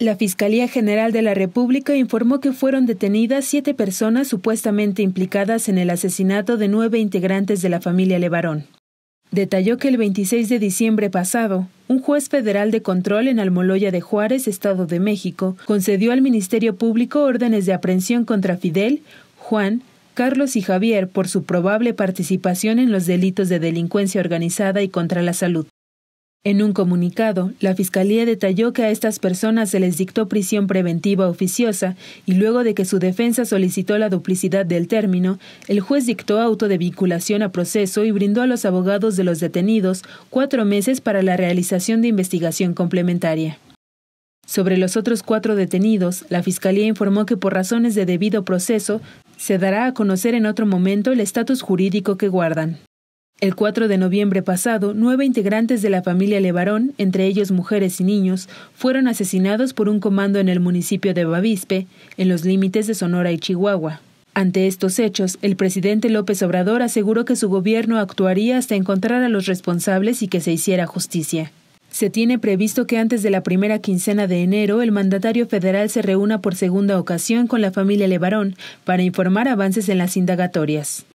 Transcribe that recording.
La Fiscalía General de la República informó que fueron detenidas siete personas supuestamente implicadas en el asesinato de nueve integrantes de la familia Levarón. Detalló que el 26 de diciembre pasado, un juez federal de control en Almoloya de Juárez, Estado de México, concedió al Ministerio Público órdenes de aprehensión contra Fidel, Juan, Carlos y Javier por su probable participación en los delitos de delincuencia organizada y contra la salud. En un comunicado, la Fiscalía detalló que a estas personas se les dictó prisión preventiva oficiosa y luego de que su defensa solicitó la duplicidad del término, el juez dictó auto de vinculación a proceso y brindó a los abogados de los detenidos cuatro meses para la realización de investigación complementaria. Sobre los otros cuatro detenidos, la Fiscalía informó que por razones de debido proceso, se dará a conocer en otro momento el estatus jurídico que guardan. El 4 de noviembre pasado, nueve integrantes de la familia Levarón, entre ellos mujeres y niños, fueron asesinados por un comando en el municipio de Bavispe, en los límites de Sonora y Chihuahua. Ante estos hechos, el presidente López Obrador aseguró que su gobierno actuaría hasta encontrar a los responsables y que se hiciera justicia. Se tiene previsto que antes de la primera quincena de enero el mandatario federal se reúna por segunda ocasión con la familia Levarón para informar avances en las indagatorias.